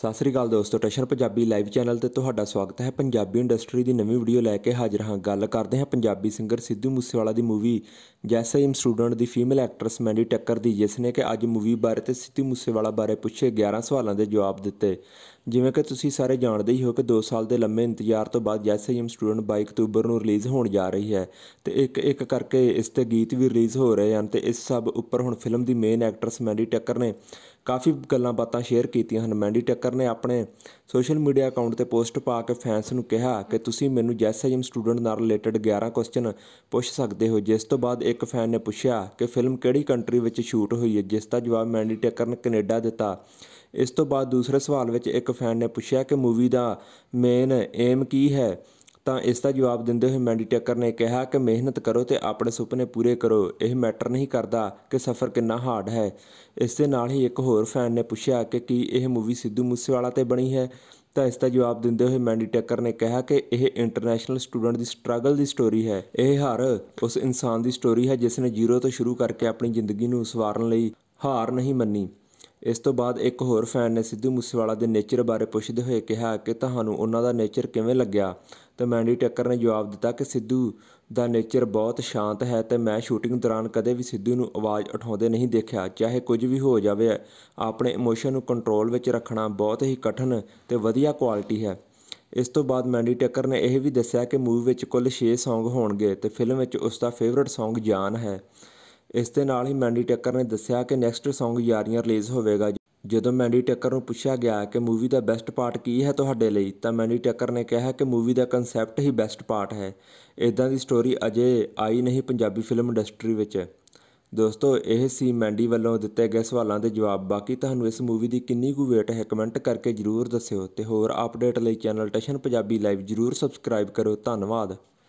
ਸਤਿ ਸ੍ਰੀ ਅਕਾਲ ਦੋਸਤੋ ਟਸ਼ਨ Punjabi live channel ਤੇ ਤੁਹਾਡਾ ਸਵਾਗਤ ਹੈ ਪੰਜਾਬੀ ਇੰਡਸਟਰੀ ਦੀ ਨਵੀਂ ਵੀਡੀਓ ਲੈ ਕੇ ਹਾਜ਼ਰ ਹਾਂ ਗੱਲ ਕਰਦੇ ਹਾਂ ਪੰਜਾਬੀ ਸਿੰਗਰ ਸਿੱਧੂ ਮੂਸੇਵਾਲਾ ਦੀ ਮੂਵੀ ਜੈਸਾ ਹਿਮ ਸਟੂਡੈਂਟ ਦੀ ਫੀਮੇਲ ਐਕਟਰਸ ਮੈਂਡੀ ਟੱਕਰ ਦੀ ਜਿਸ ਨੇ ਕਿ ਅੱਜ ਮੂਵੀ ਬਾਰੇ ਤੇ ਸਿੱਧੂ ਮੂਸੇਵਾਲਾ ਬਾਰੇ ਪੁੱਛੇ 11 ਸਵਾਲਾਂ ਦੇ ਜਵਾਬ ਦਿੱਤੇ ਜਿਵੇਂ ਕਿ ਤੁਸੀਂ ਸਾਰੇ ਜਾਣਦੇ ਹੀ ਹੋ ਕਿ 2 ਸਾਲ ਦੇ ਲੰਮੇ ਇੰਤਜ਼ਾਰ ਤੋਂ ਬਾਅਦ ਜੈਸਾ ਹਿਮ ਸਟੂਡੈਂਟ 22 ਅਕਤੂਬਰ ਨੂੰ ਰਿਲੀਜ਼ ਹੋਣ ਜਾ ਰਹੀ ਹੈ ਤੇ ਇੱਕ ਇੱਕ ਕਰਕੇ ਇਸ ਤੇ ਗੀਤ ਵੀ ਰਿਲੀਜ਼ ਹੋ ਰਹੇ ਹਨ ਤੇ ਇਸ ਸਭ ਉੱਪਰ ਹੁਣ ਫਿਲਮ ਦੀ ਮੇਨ ਐਕਟਰਸ ਮੈਂਡੀ ਟੱਕਰ ਨੇ ਕਾਫੀ ਗੱਲਾਂ ਬਾਤਾਂ ਸ਼ੇਅਰ ਕੀਤੀਆਂ ਹਨ ਮੈਂਡੀ ਟੱਕਰ ਨੇ ਆਪਣੇ ਸੋਸ਼ਲ ਮੀਡੀਆ ਅਕਾਊਂਟ ਤੇ ਪੋਸਟ ਪਾ ਕੇ ਫੈਨਸ ਨੂੰ ਕਿਹਾ ਕਿ ਤੁਸੀਂ ਮੈਨੂੰ ਜੈਸ ਐਮ ਸਟੂਡੈਂਟ ਨਾਲ ਰਿਲੇਟਡ 11 ਕੁਐਸਚਨ ਪੁੱਛ ਸਕਦੇ ਹੋ ਜਿਸ ਤੋਂ ਬਾਅਦ ਇੱਕ ਫੈਨ ਨੇ ਪੁੱਛਿਆ ਕਿ ਫਿਲਮ ਕਿਹੜੀ ਕੰਟਰੀ ਵਿੱਚ ਸ਼ੂਟ ਹੋਈ ਹੈ ਜਿਸ ਦਾ ਜਵਾਬ ਮੈਂਡੀ ਟੱਕਰ ਨੇ ਕੈਨੇਡਾ ਦਿੱਤਾ ਇਸ ਤੋਂ ਬਾਅਦ ਦੂਸਰੇ ਸਵਾਲ ਵਿੱਚ ਇੱਕ ਫੈਨ ਨੇ ਪੁੱਛਿਆ ਕਿ ਮੂਵੀ ਦਾ ਮੇਨ ਏਮ ਕੀ ਹੈ ਤਾਂ ਇਸ ਦਾ ਜਵਾਬ ਦਿੰਦੇ ਹੋਏ ਮੈਂਡੀ ਟੈਕਰ ਨੇ ਕਿਹਾ ਕਿ ਮਿਹਨਤ ਕਰੋ ਤੇ ਆਪਣੇ ਸੁਪਨੇ ਪੂਰੇ ਕਰੋ ਇਹ ਮੈਟਰ ਨਹੀਂ ਕਰਦਾ ਕਿ ਸਫ਼ਰ ਕਿੰਨਾ ਹਾਰਡ ਹੈ ਇਸ ਦੇ ਨਾਲ ਹੀ ਇੱਕ ਹੋਰ ਫੈਨ ਨੇ ਪੁੱਛਿਆ ਕਿ ਕੀ ਇਹ ਮੂਵੀ ਸਿੱਧੂ ਮੂਸੇਵਾਲਾ ਤੇ ਬਣੀ ਹੈ ਤਾਂ ਇਸ ਦਾ ਜਵਾਬ ਦਿੰਦੇ ਹੋਏ ਮੈਂਡੀ ਟੈਕਰ ਨੇ ਕਿਹਾ ਕਿ ਇਹ ਇੰਟਰਨੈਸ਼ਨਲ ਸਟੂਡੈਂਟ ਦੀ ਸਟਰਗਲ ਦੀ ਸਟੋਰੀ ਹੈ ਇਹ ਹਰ ਉਸ ਇਨਸਾਨ ਦੀ ਸਟੋਰੀ ਹੈ ਜਿਸ ਨੇ ਜ਼ੀਰੋ ਤੋਂ ਸ਼ੁਰੂ ਕਰਕੇ ਆਪਣੀ ਜ਼ਿੰਦਗੀ ਨੂੰ ਸਵਾਰਨ ਲਈ ਹਾਰ ਨਹੀਂ ਮੰਨੀ ਇਸ ਤੋਂ ਬਾਅਦ ਇੱਕ ਹੋਰ ਫੈਨ ਨੇ ਸਿੱਧੂ ਮੂਸੇਵਾਲਾ ਦੇ ਨੇਚਰ ਬਾਰੇ ਪੁੱਛਦੇ ਹੋਏ ਕਿਹਾ ਕਿ ਤੁਹਾਨੂੰ ਉਹਨਾਂ ਦਾ ਨੇਚਰ ਕਿਵੇਂ ਲੱਗਿਆ ਤੇ ਮੈਂਡੀ ਟੱਕਰ ਨੇ ਜਵਾਬ ਦਿੱਤਾ ਕਿ ਸਿੱਧੂ ਦਾ ਨੇਚਰ ਬਹੁਤ ਸ਼ਾਂਤ ਹੈ ਤੇ ਮੈਂ ਸ਼ੂਟਿੰਗ ਦੌਰਾਨ ਕਦੇ ਵੀ ਸਿੱਧੂ ਨੂੰ ਆਵਾਜ਼ ਉਠਾਉਂਦੇ ਨਹੀਂ ਦੇਖਿਆ ਚਾਹੇ ਕੁਝ ਵੀ ਹੋ ਜਾਵੇ ਆਪਣੇ ਇਮੋਸ਼ਨ ਨੂੰ ਕੰਟਰੋਲ ਵਿੱਚ ਰੱਖਣਾ ਬਹੁਤ ਹੀ ਕਠਨ ਤੇ ਵਧੀਆ ਕੁਆਲਿਟੀ ਹੈ ਇਸ ਤੋਂ ਬਾਅਦ ਮੈਂਡੀ ਟੱਕਰ ਨੇ ਇਹ ਵੀ ਦੱਸਿਆ ਕਿ ਮੂਵੀ ਵਿੱਚ ਕੁੱਲ 6 ਸੌਂਗ ਹੋਣਗੇ ਤੇ ਫਿਲਮ ਵਿੱਚ ਉਸ ਦਾ ਫੇਵਰਿਟ ਸੌਂਗ ਜਾਨ ਹੈ ਇਸ ਦੇ ਨਾਲ ਹੀ ਮੈਂਡੀ ਟੱਕਰ ਨੇ ਦੱਸਿਆ ਕਿ ਨੈਕਸਟ Song ਯਾਰੀਆਂ ਰਿਲੀਜ਼ ਹੋਵੇਗਾ ਜਦੋਂ ਮੈਂਡੀ ਟੱਕਰ ਨੂੰ ਪੁੱਛਿਆ ਗਿਆ ਕਿ ਮੂਵੀ ਦਾ ਬੈਸਟ ਪਾਰਟ ਕੀ ਹੈ ਤੁਹਾਡੇ ਲਈ ਤਾਂ ਮੈਂਡੀ ਟੱਕਰ ਨੇ ਕਿਹਾ ਕਿ ਮੂਵੀ ਦਾ ਕਨਸੈਪਟ ਹੀ ਬੈਸਟ ਪਾਰਟ ਹੈ ਇਦਾਂ ਦੀ ਸਟੋਰੀ ਅਜੇ ਆਈ ਨਹੀਂ ਪੰਜਾਬੀ ਫਿਲਮ ਇੰਡਸਟਰੀ ਵਿੱਚ ਦੋਸਤੋ ਇਹ ਸੀ ਮੈਂਡੀ ਵੱਲੋਂ ਦਿੱਤੇ ਗਏ ਸਵਾਲਾਂ ਦੇ ਜਵਾਬ ਬਾਕੀ ਤੁਹਾਨੂੰ ਇਸ ਮੂਵੀ ਦੀ ਕਿੰਨੀ ਕੁ ਵੇਟ ਹੈ ਕਮੈਂਟ ਕਰਕੇ ਜਰੂਰ ਦੱਸਿਓ ਤੇ ਹੋਰ ਅਪਡੇਟ ਲਈ ਚੈਨਲ ਟਸ਼ਨ ਪੰਜਾਬੀ ਲਾਈਵ ਜਰੂਰ ਸਬਸਕ੍ਰਾਈਬ ਕਰੋ ਧੰਨਵਾਦ